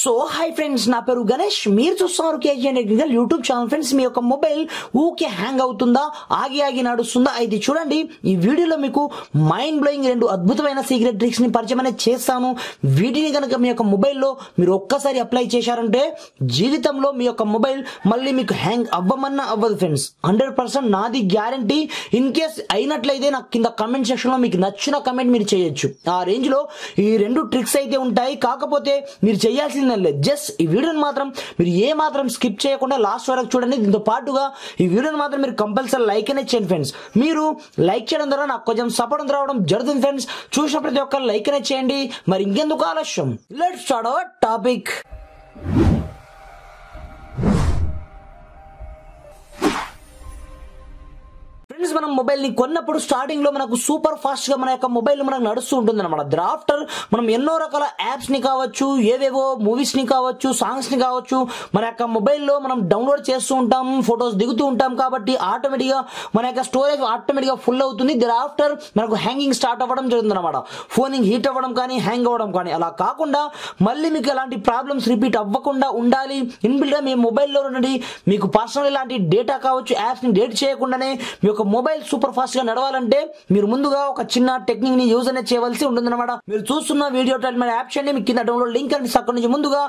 so hi friends నా పేరు గణేష్ మీరు చూస్తున్నారు KG technical YouTube channel friends మీ యొక్క మొబైల్ ఊకే హ్యాంగ్ అవుతుందా ఆగి ఆగి నడుస్తుందా అయితే చూడండి ఈ వీడియోలో మీకు మైండ్ బ్లోయింగ్ రెండు అద్భుతమైన సీక్రెట్ ట్రిక్స్ ని పరిచయం అనేది చేస్తాను వీటిని కనుక మీ యొక్క మొబైల్లో మీరు ఒక్కసారి అప్లై చేశారంటే జీవితంలో మీ యొక్క మొబైల్ మళ్ళీ మీకు హ్యాంగ్ అవ్వమన్నా అవ్వదు ఫ్రెండ్స్ హండ్రెడ్ పర్సెంట్ నాది గ్యారంటీ ఇన్ కేస్ అయినట్లయితే నాకు కింద కమెంట్ సెక్షన్ లో మీకు నచ్చిన కమెంట్ మీరు చేయొచ్చు ఆ రేంజ్ లో ఈ రెండు ట్రిక్స్ అయితే ఉంటాయి కాకపోతే మీరు చేయాల్సింది పరిశీలన జస్ట్ ఈ వీడియోని మాత్రం మీరు ఏ మాత్రం స్కిప్ చేయకుండా లాస్ట్ వరకు చూడండి దీంతో పాటుగా ఈ వీడియోని మాత్రం మీరు కంపల్సరీ లైక్ అనే చేయండి ఫ్రెండ్స్ మీరు లైక్ చేయడం ద్వారా నాకు కొంచెం సపోర్ట్ రావడం జరుగుతుంది ఫ్రెండ్స్ చూసిన ప్రతి ఒక్కరు లైక్ అనే చేయండి మరి ఇంకెందుకు ఆలస్యం let start our topic friends మనం ని కొన్నప్పుడు లో మనకు సూపర్ ఫాస్ట్గా మన యొక్క మొబైల్ మనకు నడుస్తూ ఉంటుంది అనమాట ద్రాఫ్టర్ మనం ఎన్నో రకాల యాప్స్ ని కావచ్చు ఏవేవో మూవీస్ని కావచ్చు సాంగ్స్ని కావచ్చు మన యొక్క మొబైల్లో మనం డౌన్లోడ్ చేస్తూ ఉంటాం ఫొటోస్ దిగుతూ ఉంటాం కాబట్టి ఆటోమేటిక్గా మన యొక్క స్టోరేజ్ ఆటోమేటిక్గా ఫుల్ అవుతుంది ఆఫ్టర్ మనకు హ్యాంగింగ్ స్టార్ట్ అవ్వడం జరుగుతుంది అనమాట ఫోన్ హీట్ అవ్వడం కానీ హ్యాంగ్ అవ్వడం కానీ అలా కాకుండా మళ్ళీ మీకు ఎలాంటి ప్రాబ్లమ్స్ రిపీట్ అవ్వకుండా ఉండాలి ఇన్బిల్డ్గా మీ మొబైల్లో ఉండండి మీకు పర్సనల్ ఇలాంటి డేటా కావచ్చు యాప్స్ని డేట్ చేయకుండానే మీ యొక్క మొబైల్ సూపర్ ఫాస్ట్ గా నడవాలంటే మీరు ముందుగా ఒక చిన్న టెక్నిక్ ని యూజ్ అనేది చేయవలసి ఉంటుందన్నమాట మీరు చూస్తున్న వీడియో ట్రీట్మెంట్ యాప్ మీకు కింద డౌన్లోడ్ లింక్ అనేది అక్కడ నుంచి ముందుగా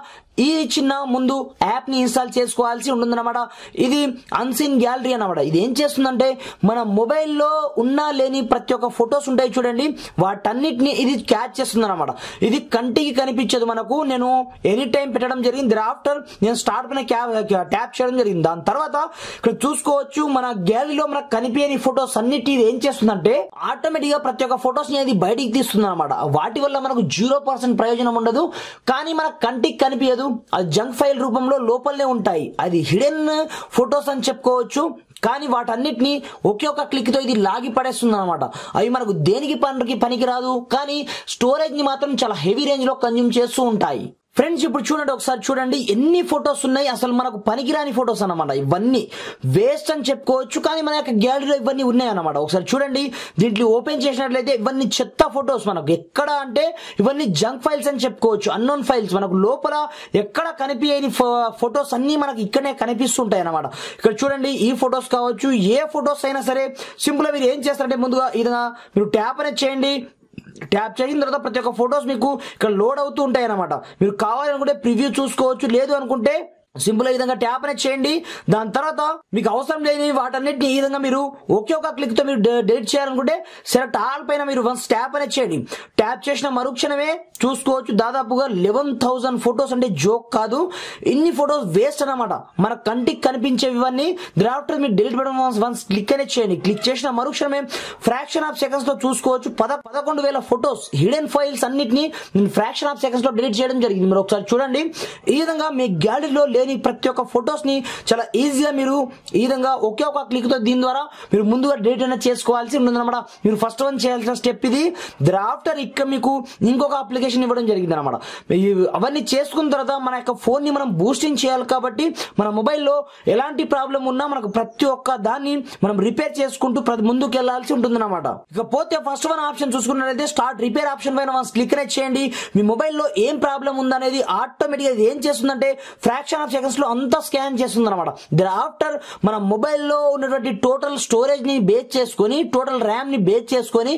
ఈ చిన్న ముందు యాప్ ని ఇన్స్టాల్ చేసుకోవాల్సి ఉంటుంది అనమాట ఇది అన్సీన్ గ్యాలరీ అనమాట ఇది ఏం చేస్తుందంటే మన మొబైల్లో ఉన్నా లేని ప్రతి ఒక్క ఫొటోస్ ఉంటాయి చూడండి వాటన్నిటిని ఇది క్యాచ్ చేస్తుంది అనమాట ఇది కంటికి కనిపించదు మనకు నేను ఎనీ టైం పెట్టడం జరిగింది ఆఫ్టర్ నేను స్టార్ట్ పైన ట్యాప్ చేయడం జరిగింది దాని తర్వాత ఇక్కడ చూసుకోవచ్చు మన గ్యాలరీలో మనకు కనిపించే లేని ఫొటోస్ అన్నిటి ఏం చేస్తుందంటే ఆటోమేటిక్ గా ప్రతి ఒక్క ఫొటోస్ ని అది బయటికి తీస్తుంది అనమాట వాటి వల్ల మనకు జీరో పర్సెంట్ ప్రయోజనం ఉండదు కానీ మన కంటికి కనిపించదు అది జంక్ ఫైల్ రూపంలో లోపలనే ఉంటాయి అది హిడెన్ ఫొటోస్ అని చెప్పుకోవచ్చు కానీ వాటన్నిటిని ఒకే ఒక తో ఇది లాగి పడేస్తుంది అనమాట అవి మనకు దేనికి పనికి పనికిరాదు కానీ స్టోరేజ్ ని మాత్రం చాలా హెవీ రేంజ్ లో కన్జ్యూమ్ చేస్తూ ఉంటాయి ఫ్రెండ్స్ ఇప్పుడు చూడండి ఒకసారి చూడండి ఎన్ని ఫొటోస్ ఉన్నాయి అసలు మనకు పనికిరాని ఫొటోస్ అనమాట ఇవన్నీ వేస్ట్ అని చెప్పుకోవచ్చు కానీ మన యొక్క గ్యాలరీలో ఇవన్నీ ఉన్నాయి అనమాట ఒకసారి చూడండి దీంట్లో ఓపెన్ చేసినట్లయితే ఇవన్నీ చెత్త ఫొటోస్ మనకు ఎక్కడ అంటే ఇవన్నీ జంక్ ఫైల్స్ అని చెప్పుకోవచ్చు అన్నోన్ ఫైల్స్ మనకు లోపల ఎక్కడ కనిపించని ఫొటోస్ అన్ని మనకు ఇక్కడనే కనిపిస్తుంటాయి అనమాట ఇక్కడ చూడండి ఈ ఫొటోస్ కావచ్చు ఏ ఫొటోస్ అయినా సరే సింపుల్ మీరు ఏం చేస్తారంటే ముందుగా ఇది మీరు ట్యాప్ అనేది చేయండి ట్యాప్ చేసిన తర్వాత ప్రతి ఒక్క ఫొటోస్ మీకు ఇక్కడ లోడ్ అవుతూ ఉంటాయి అనమాట మీరు కావాలనుకుంటే ప్రివ్యూ చూసుకోవచ్చు లేదు అనుకుంటే సింపుల్ ఈ విధంగా ట్యాప్ అనేది చేయండి దాని తర్వాత మీకు అవసరం లేని వాటన్నిటిని ఈ విధంగా మీరు ఒకే ఒక క్లిక్ తో మీరు డెలిట్ చేయాలనుకుంటే సెలెక్ట్ ఆల్ పైన మీరు వన్స్ ట్యాప్ అనేది చేయండి ట్యాప్ చేసిన మరుక్షణమే చూసుకోవచ్చు దాదాపుగా లెవెన్ థౌసండ్ ఫొటోస్ అంటే జోక్ కాదు ఇన్ని ఫొటోస్ వేస్ట్ అనమాట మన కంటికి కనిపించేవి ఇవన్నీ ఆఫ్టర్ మీరు డెలిట్ పెట్టడం వన్స్ క్లిక్ అనేది చేయండి క్లిక్ చేసిన మరుక్షణమే ఫ్రాక్షన్ ఆఫ్ సెకండ్స్ లో చూసుకోవచ్చు పద పదకొండు వేల ఫొటోస్ హిడెన్ ఫైల్స్ అన్నిటిని ఫ్రాక్షన్ ఆఫ్ సెకండ్స్ లో డెలిట్ చేయడం జరిగింది మీరు ఒకసారి చూడండి ఈ విధంగా మీ గ్యాలరీలో లేని ప్రతి ఒక్క ఫొటోస్ని చాలా ఈజీగా మీరు ఈ విధంగా ఒకే ఒక క్లిక్తో దీని ద్వారా మీరు ముందుగా డేట్ అయినా చేసుకోవాల్సి ఉంటుందన్నమాట మీరు ఫస్ట్ వన్ చేయాల్సిన స్టెప్ ఇది ఆఫ్టర్ ఇక్కడ మీకు ఇంకొక అప్లికేషన్ ఇవ్వడం జరిగింది అనమాట అవన్నీ చేసుకున్న తర్వాత మన యొక్క ఫోన్ని మనం బూస్టింగ్ చేయాలి కాబట్టి మన మొబైల్లో ఎలాంటి ప్రాబ్లం ఉన్నా మనకు ప్రతి ఒక్క దాన్ని మనం రిపేర్ చేసుకుంటూ ప్రతి ముందుకు వెళ్లాల్సి అనమాట ఇకపోతే ఫస్ట్ వన్ ఆప్షన్ చూసుకున్నట్లయితే స్టార్ట్ రిపేర్ ఆప్షన్ పైన మనం క్లిక్ చేయండి మీ మొబైల్లో ఏం ప్రాబ్లం ఉందనేది ఆటోమేటిక్గా ఏం చేస్తుందంటే ఫ్రాక్షన్ ఆఫ్ సెకండ్స్ లో అంతా స్కాన్ చేస్తుంది అనమాట దర్ ఆఫ్టర్ మన మొబైల్లో ఉన్నటువంటి టోటల్ స్టోరేజ్ని బేస్ చేసుకొని టోటల్ ర్యామ్ని బేస్ చేసుకొని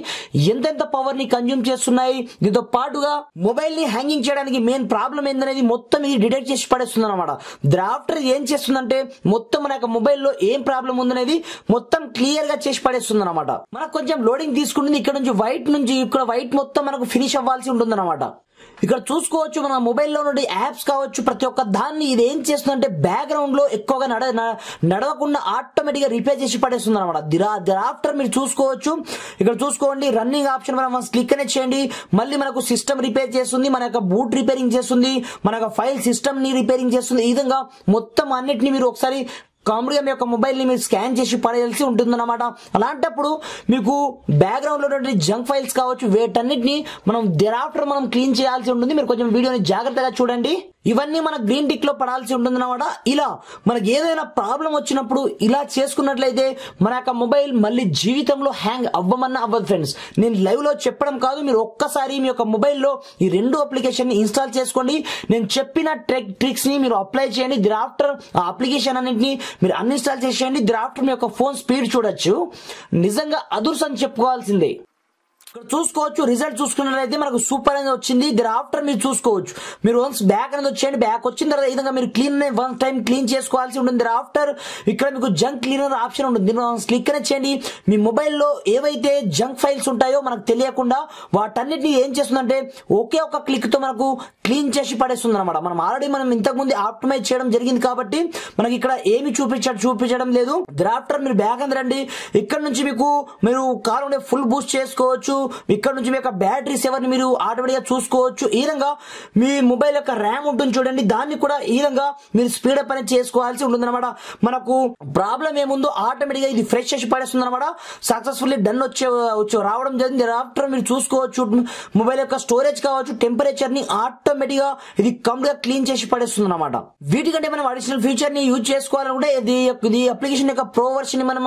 ఎంతెంత పవర్ని కన్జ్యూమ్ చేస్తున్నాయి దీంతో పాటుగా మొబైల్ ని హ్యాంగింగ్ చేయడానికి మెయిన్ ప్రాబ్లం ఏందనేది మొత్తం ఇది డిటెక్ట్ చేసి పడేస్తుంది అనమాట దర్ ఆఫ్టర్ ఏం చేస్తుందంటే మొత్తం మన యొక్క మొబైల్లో ఏం ప్రాబ్లం ఉందనేది మొత్తం క్లియర్గా చేసి పడేస్తుంది అనమాట మనకు కొంచెం లోడింగ్ తీసుకుంటుంది ఇక్కడ నుంచి వైట్ నుంచి ఇక్కడ వైట్ మొత్తం మనకు ఫినిష్ అవ్వాల్సి ఉంటుంది అనమాట ఇక్కడ చూసుకోవచ్చు మన మొబైల్లో నుండి యాప్స్ కావచ్చు ప్రతి ఒక్క దాన్ని ఇది ఏం చేస్తుందంటే బ్యాక్గ్రౌండ్ లో ఎక్కువగా నడ నడవకుండా ఆటోమేటిక్గా రిపేర్ చేసి పడేస్తుంది అనమాట ఆఫ్టర్ మీరు చూసుకోవచ్చు ఇక్కడ చూసుకోండి రన్నింగ్ ఆప్షన్ మనం క్లిక్ అనే చేయండి మళ్ళీ మనకు సిస్టమ్ రిపేర్ చేస్తుంది మన బూట్ రిపేరింగ్ చేస్తుంది మన ఫైల్ సిస్టమ్ ని రిపేరింగ్ చేస్తుంది ఈ విధంగా మొత్తం అన్నిటిని మీరు ఒకసారి కామ్డియం యొక్క మొబైల్ని మీరు స్కాన్ చేసి పడేయాల్సి అనమాట అలాంటప్పుడు మీకు లో ఉన్నటువంటి జంక్ ఫైల్స్ కావచ్చు వీటన్నిటిని మనం దెరాఫ్టర్ మనం క్లీన్ చేయాల్సి ఉంటుంది మీరు కొంచెం వీడియోని జాగ్రత్తగా చూడండి ఇవన్నీ మన గ్రీన్ టిక్ లో పడాల్సి అనమాట ఇలా మనకి ఏదైనా ప్రాబ్లం వచ్చినప్పుడు ఇలా చేసుకున్నట్లయితే మన యొక్క మొబైల్ మళ్ళీ జీవితంలో హ్యాంగ్ అవ్వమన్నా అవ్వదు ఫ్రెండ్స్ నేను లైవ్ లో చెప్పడం కాదు మీరు ఒక్కసారి మీ యొక్క మొబైల్లో ఈ రెండు అప్లికేషన్ ని ఇన్స్టాల్ చేసుకోండి నేను చెప్పిన ట్రెక్ ట్రిక్స్ ని మీరు అప్లై చేయండి ద్రాఫ్టర్ ఆ అప్లికేషన్ అన్నింటిని మీరు అన్ఇన్స్టాల్ చేసేయండి ద్రాఫ్టర్ మీ యొక్క ఫోన్ స్పీడ్ చూడొచ్చు నిజంగా అదుర్స్ అని చెప్పుకోవాల్సిందే ఇక్కడ చూసుకోవచ్చు రిజల్ట్ చూసుకున్నట్లయితే మనకు సూపర్ అనేది వచ్చింది దీని ఆఫ్టర్ మీరు చూసుకోవచ్చు మీరు వన్స్ బ్యాక్ అనేది వచ్చేయండి బ్యాక్ వచ్చిన తర్వాత విధంగా మీరు క్లీన్ వన్ టైం క్లీన్ చేసుకోవాల్సి ఉంటుంది దీని ఆఫ్టర్ ఇక్కడ మీకు జంక్ క్లీనర్ ఆప్షన్ ఉంటుంది దీన్ని క్లిక్ అనేది చేయండి మీ మొబైల్లో ఏవైతే జంక్ ఫైల్స్ ఉంటాయో మనకు తెలియకుండా వాటన్నిటిని ఏం చేస్తుందంటే ఒకే ఒక క్లిక్ తో మనకు క్లీన్ చేసి పడేస్తుంది అనమాట మనం ఆల్రెడీ మనం ఇంతకు ముందు ఆప్టిమైజ్ చేయడం జరిగింది కాబట్టి మనకి ఇక్కడ ఏమి చూపించడం చూపించడం లేదు ఆఫ్టర్ మీరు బ్యాక్ అందరండి ఇక్కడ నుంచి మీకు మీరు కారు ఉండే ఫుల్ బూస్ట్ చేసుకోవచ్చు ఇక్కడ నుంచి మీ యొక్క బ్యాటరీ సేవర్ని మీరు ఆటోమేటిక్గా చూసుకోవచ్చు ఈ విధంగా మీ మొబైల్ యొక్క ర్యామ్ ఉంటుంది చూడండి దాన్ని కూడా ఈ విధంగా మీరు స్పీడప్ అనేది చేసుకోవాల్సి ఉంటుంది అనమాట మనకు ప్రాబ్లం ఏముందో ఆటోమేటిక్గా ఇది ఫ్రెష్ చేసి పడేస్తుంది అనమాట సక్సెస్ఫుల్లీ డన్ వచ్చే రావడం జరిగింది ఆఫ్టర్ మీరు చూసుకోవచ్చు మొబైల్ యొక్క స్టోరేజ్ కావచ్చు టెంపరేచర్ ని ఆటోమేటిక్ గా ఇది కంప్లీట్ క్లీన్ చేసి పడేస్తుంది అనమాట వీటికంటే మనం అడిషనల్ ఫీచర్ ని యూజ్ చేసుకోవాలనుకుంటే ఇది ఇది అప్లికేషన్ యొక్క ప్రోవర్షన్ ని మనం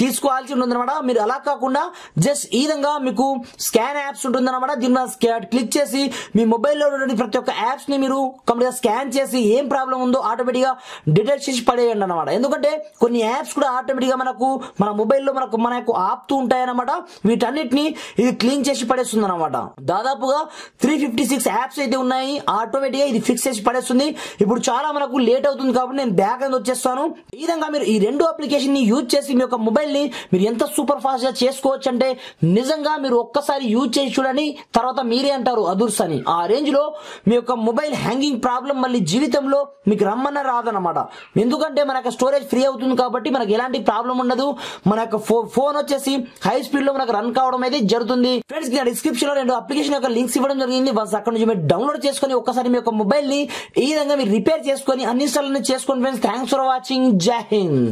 తీసుకోవాల్సి ఉంటుంది అనమాట మీరు అలా కాకుండా జస్ట్ ఈ విధంగా మీకు స్కాన్ యాప్స్ ఉంటుందన్నమాట దీని క్లిక్ చేసి మీ మొబైల్లో ఉన్నటువంటి ప్రతి ఒక్క యాప్స్ ని మీరు కంప్లీట్గా స్కాన్ చేసి ఏం ప్రాబ్లం ఉందో ఆటోమేటిక్ గా డిటెక్ట్ చేసి పడేయండి అనమాట ఎందుకంటే కొన్ని యాప్స్ కూడా ఆటోమేటిక్ గా మనకు మన మొబైల్లో మనకు మనకు ఆపుతూ ఉంటాయన్నమాట వీటన్నిటిని ఇది క్లీన్ చేసి పడేస్తుంది అనమాట దాదాపుగా త్రీ ఫిఫ్టీ సిక్స్ యాప్స్ అయితే ఉన్నాయి ఆటోమేటిక్ గా ఇది ఫిక్స్ చేసి పడేస్తుంది ఇప్పుడు చాలా మనకు లేట్ అవుతుంది కాబట్టి నేను బ్యాక్ అనేది వచ్చేస్తాను ఈ విధంగా మీరు ఈ రెండు అప్లికేషన్ ని యూజ్ చేసి మీ యొక్క మొబైల్ ని మీరు ఎంత సూపర్ ఫాస్ట్ గా చేసుకోవచ్చు అంటే నిజంగా మీరు ఒక్కసారి యూజ్ చేసి చూడండి తర్వాత మీరే అంటారు అదుర్స్ అని ఆ రేంజ్ లో మీ యొక్క మొబైల్ హ్యాంగింగ్ ప్రాబ్లం మళ్ళీ జీవితంలో మీకు రమ్మన్న రాదనమాట ఎందుకంటే మనకు స్టోరేజ్ ఫ్రీ అవుతుంది కాబట్టి మనకు ఎలాంటి ప్రాబ్లం ఉండదు మన యొక్క ఫోన్ వచ్చేసి హై స్పీడ్ లో మనకు రన్ కావడం అయితే జరుగుతుంది ఫ్రెండ్స్ డిస్క్రిప్షన్ లో రెండు అప్లికేషన్ యొక్క లింక్స్ ఇవ్వడం జరిగింది బస్ అక్కడ నుంచి మీరు డౌన్లోడ్ చేసుకుని ఒక్కసారి మీ యొక్క మొబైల్ ని ఈ విధంగా మీరు రిపేర్ చేసుకుని అన్ఇన్స్టాల్ చేసుకుని ఫ్రెండ్స్ థ్యాంక్స్ ఫర్ వాచింగ్ జై హింద్